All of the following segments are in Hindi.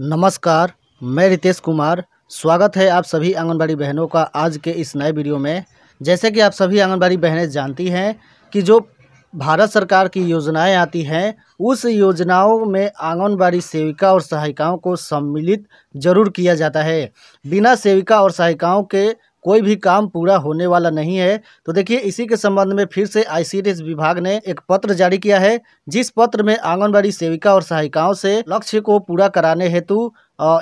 नमस्कार मैं रितेश कुमार स्वागत है आप सभी आंगनबाड़ी बहनों का आज के इस नए वीडियो में जैसे कि आप सभी आंगनबाड़ी बहनें जानती हैं कि जो भारत सरकार की योजनाएं आती हैं उस योजनाओं में आंगनबाड़ी सेविका और सहायिकाओं को सम्मिलित जरूर किया जाता है बिना सेविका और सहायिकाओं के कोई भी काम पूरा होने वाला नहीं है तो देखिए इसी के संबंध में फिर से आईसीडीएस विभाग ने एक पत्र जारी किया है जिस पत्र में आंगनबाड़ी सेविका और सहायिकाओं से लक्ष्य को पूरा कराने हेतु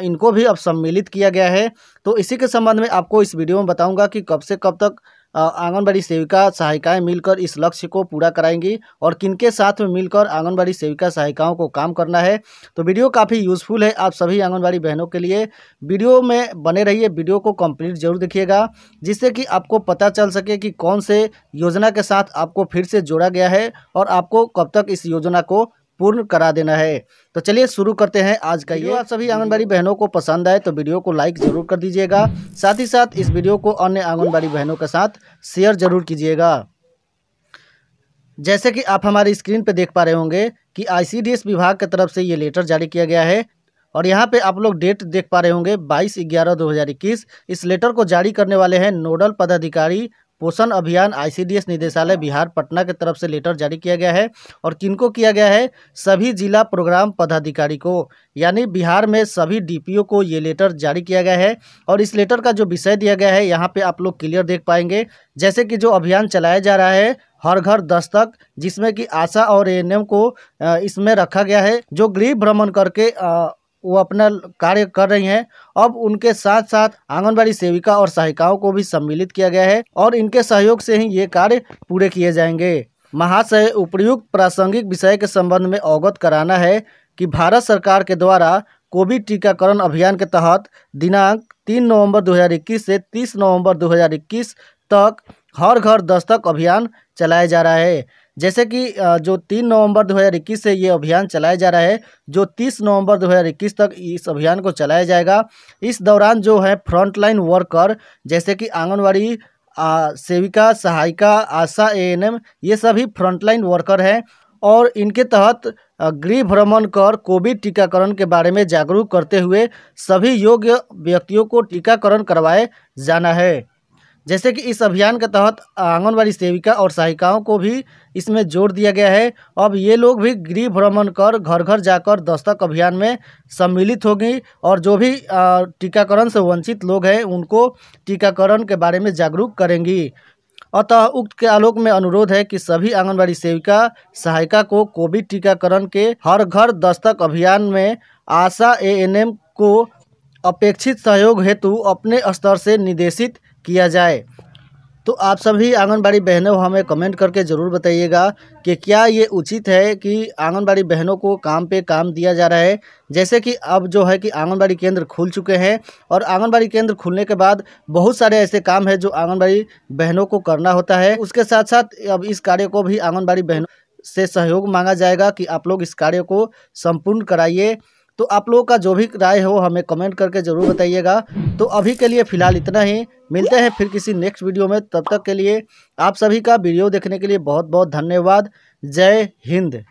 इनको भी अब सम्मिलित किया गया है तो इसी के संबंध में आपको इस वीडियो में बताऊंगा कि कब से कब तक आंगनबाड़ी सेविका सहायिकाएं मिलकर इस लक्ष्य को पूरा कराएंगी और किनके साथ में मिलकर आंगनबाड़ी सेविका सहायिकाओं को काम करना है तो वीडियो काफ़ी यूजफुल है आप सभी आंगनबाड़ी बहनों के लिए वीडियो में बने रहिए वीडियो को कंप्लीट जरूर देखिएगा जिससे कि आपको पता चल सके कि कौन से योजना के साथ आपको फिर से जोड़ा गया है और आपको कब तक इस योजना को पूर्ण करा देना है तो चलिए शुरू करते हैं आज का ये आप सभी आंगनबाड़ी बहनों को पसंद आए तो वीडियो को लाइक ज़रूर कर दीजिएगा साथ ही साथ इस वीडियो को अन्य आंगनबाड़ी बहनों के साथ शेयर ज़रूर कीजिएगा जैसे कि आप हमारी स्क्रीन पर देख पा रहे होंगे कि आई विभाग की तरफ से ये लेटर जारी किया गया है और यहाँ पे आप लोग डेट देख पा रहे होंगे 22 ग्यारह 2021 इस लेटर को जारी करने वाले हैं नोडल पदाधिकारी पोषण अभियान आईसीडीएस निदेशालय बिहार पटना के तरफ से लेटर जारी किया गया है और किनको किया गया है सभी जिला प्रोग्राम पदाधिकारी को यानी बिहार में सभी डीपीओ को ये लेटर जारी किया गया है और इस लेटर का जो विषय दिया गया है यहाँ पे आप लोग क्लियर देख पाएंगे जैसे कि जो अभियान चलाया जा रहा है हर घर दस्तक जिसमें कि आशा और एएनएम को इसमें रखा गया है जो गृह भ्रमण करके वो अपना कार्य कर रही हैं अब उनके साथ साथ आंगनबाड़ी सेविका और सहायिकाओं को भी सम्मिलित किया गया है और इनके सहयोग से ही ये कार्य पूरे किए जाएंगे महाशय उपयुक्त प्रासंगिक विषय के संबंध में अवगत कराना है कि भारत सरकार के द्वारा कोविड टीकाकरण अभियान के तहत दिनांक 3 नवंबर 2021 से 30 नवंबर 2021 तक हर घर दस्तक अभियान चलाया जा रहा है जैसे कि जो तीन नवंबर 2021 से ये अभियान चलाया जा रहा है जो 30 नवंबर 2021 तक इस अभियान को चलाया जाएगा इस दौरान जो है फ्रंटलाइन वर्कर जैसे कि आंगनवाड़ी सेविका सहायिका आशा एएनएम ये सभी फ्रंटलाइन वर्कर हैं और इनके तहत गृह भ्रमण कर कोविड टीकाकरण के बारे में जागरूक करते हुए सभी योग्य व्यक्तियों को टीकाकरण करवाए जाना है जैसे कि इस अभियान के तहत आंगनबाड़ी सेविका और सहायिकाओं को भी इसमें जोड़ दिया गया है अब ये लोग भी गृह भ्रमण कर घर घर जाकर दस्तक अभियान में सम्मिलित होगी और जो भी टीकाकरण से वंचित लोग हैं उनको टीकाकरण के बारे में जागरूक करेंगी अतः उक्त के आलोक में अनुरोध है कि सभी आंगनबाड़ी सेविका सहायिका को कोविड टीकाकरण के हर घर दस्तक अभियान में आशा एएनएम को अपेक्षित सहयोग हेतु अपने स्तर से निर्देशित किया जाए तो आप सभी आंगनबाड़ी बहनों हमें कमेंट करके ज़रूर बताइएगा कि क्या ये उचित है कि आंगनबाड़ी बहनों को काम पे काम दिया जा रहा है जैसे कि अब जो है कि आंगनबाड़ी केंद्र खुल चुके हैं और आंगनबाड़ी केंद्र खुलने के बाद बहुत सारे ऐसे काम है जो आंगनबाड़ी बहनों को करना होता है उसके साथ साथ अब इस कार्य को भी आंगनबाड़ी बहनों से सहयोग मांगा जाएगा कि आप लोग इस कार्य को संपूर्ण कराइए तो आप लोगों का जो भी राय हो हमें कमेंट करके ज़रूर बताइएगा तो अभी के लिए फ़िलहाल इतना ही मिलते हैं फिर किसी नेक्स्ट वीडियो में तब तक के लिए आप सभी का वीडियो देखने के लिए बहुत बहुत धन्यवाद जय हिंद